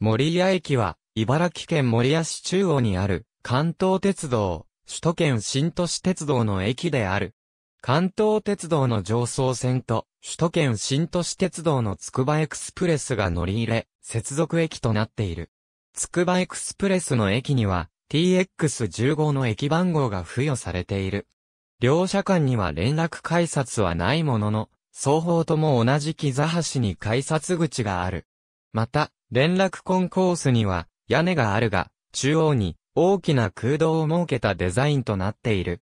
森谷駅は、茨城県森谷市中央にある、関東鉄道、首都圏新都市鉄道の駅である。関東鉄道の上層線と、首都圏新都市鉄道のつくばエクスプレスが乗り入れ、接続駅となっている。つくばエクスプレスの駅には、TX15 の駅番号が付与されている。両社間には連絡改札はないものの、双方とも同じ木座橋に改札口がある。また、連絡コンコースには屋根があるが、中央に大きな空洞を設けたデザインとなっている。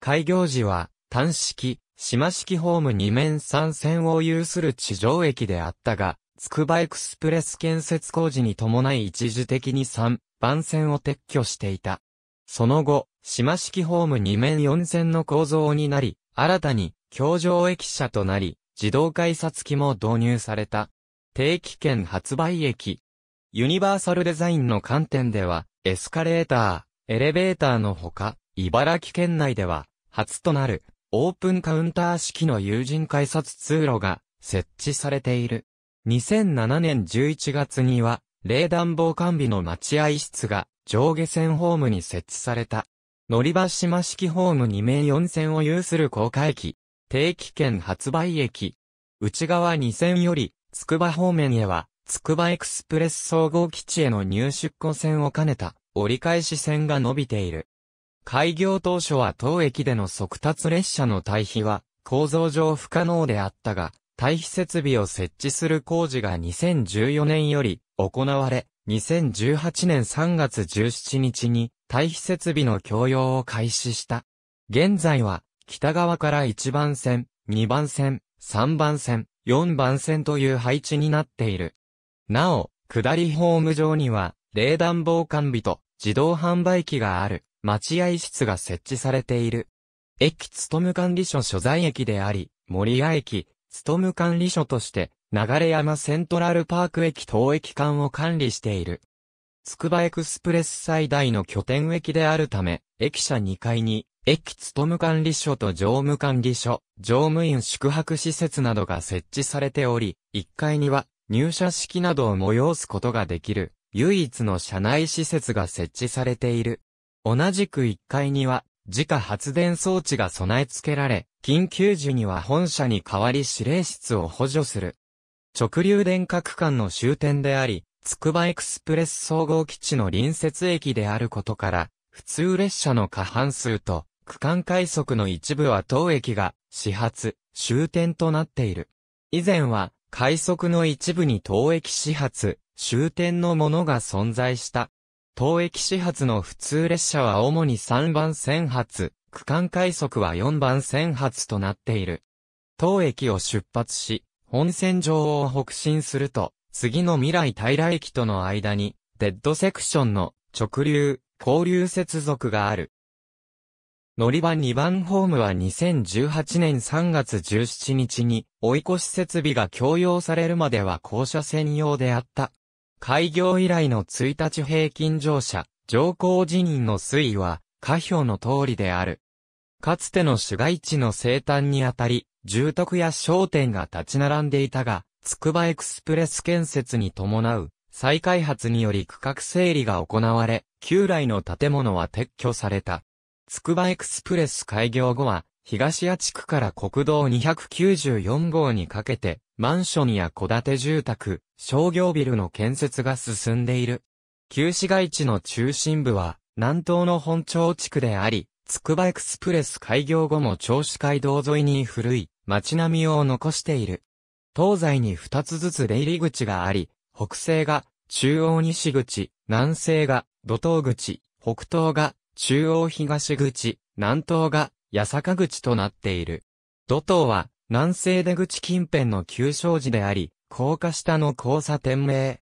開業時は単式、島式ホーム2面3線を有する地上駅であったが、つくばエクスプレス建設工事に伴い一時的に3番線を撤去していた。その後、島式ホーム2面4線の構造になり、新たに、橋上駅舎となり、自動改札機も導入された。定期券発売駅。ユニバーサルデザインの観点では、エスカレーター、エレベーターのほか、茨城県内では、初となる、オープンカウンター式の友人改札通路が設置されている。2007年11月には、冷暖房完備の待合室が上下線ホームに設置された。乗り場島式ホーム2名4線を有する高架駅、定期券発売駅、内側2線より筑波方面へは、筑波エクスプレス総合基地への入出港線を兼ねた折り返し線が伸びている。開業当初は当駅での速達列車の退避は構造上不可能であったが、退避設備を設置する工事が2014年より行われ、2018年3月17日に退避設備の供用を開始した。現在は北側から1番線、2番線、3番線、4番線という配置になっている。なお、下りホーム上には、冷暖房完備と自動販売機がある待合室が設置されている。駅務管理所所在駅であり、森谷駅、務管理所として、流山セントラルパーク駅等駅間を管理している。つくばエクスプレス最大の拠点駅であるため、駅舎2階に駅勤務管理所と常務管理所、乗務員宿泊施設などが設置されており、1階には入社式などを催すことができる、唯一の社内施設が設置されている。同じく1階には、自家発電装置が備え付けられ、緊急時には本社に代わり指令室を補助する。直流電化区間の終点であり、つくばエクスプレス総合基地の隣接駅であることから、普通列車の過半数と区間快速の一部は当駅が始発、終点となっている。以前は、快速の一部に当駅始発、終点のものが存在した。当駅始発の普通列車は主に3番線発、区間快速は4番線発となっている。当駅を出発し、本線上を北進すると、次の未来平駅との間に、デッドセクションの直流、交流接続がある。乗り場2番ホームは2018年3月17日に追い越し設備が強要されるまでは校舎専用であった。開業以来の1日平均乗車、乗降辞任の推移は、下表の通りである。かつての市街地の生誕にあたり、住宅や商店が立ち並んでいたが、つくばエクスプレス建設に伴う、再開発により区画整理が行われ、旧来の建物は撤去された。つくばエクスプレス開業後は、東谷地区から国道294号にかけて、マンションや戸建て住宅、商業ビルの建設が進んでいる。旧市街地の中心部は、南東の本町地区であり、つくばエクスプレス開業後も銚子街道沿いに古い街並みを残している。東西に2つずつ出入り口があり、北西が中央西口、南西が土東口、北東が中央東口、南東が八坂口となっている。土頭は南西出口近辺の旧商事であり、高架下の交差点名。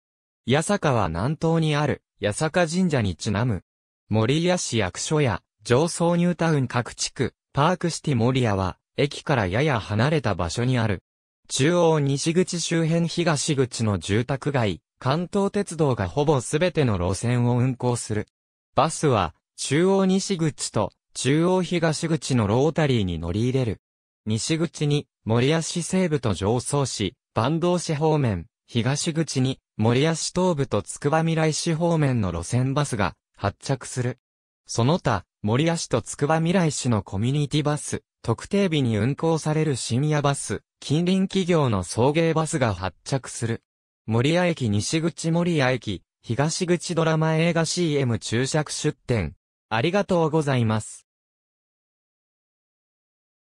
八坂は南東にある八坂神社にちなむ。森谷市役所や上層ニュータウン各地区、パークシティ森谷は駅からやや離れた場所にある。中央西口周辺東口の住宅街、関東鉄道がほぼすべての路線を運行する。バスは中央西口と中央東口のロータリーに乗り入れる。西口に森安西部と上層市、坂東市方面、東口に森安東部と筑波未来市方面の路線バスが発着する。その他、森安と筑波未来市のコミュニティバス、特定日に運行される深夜バス、近隣企業の送迎バスが発着する。森谷駅西口森谷駅、東口ドラマ映画 CM 注釈出店、ありがとうございます。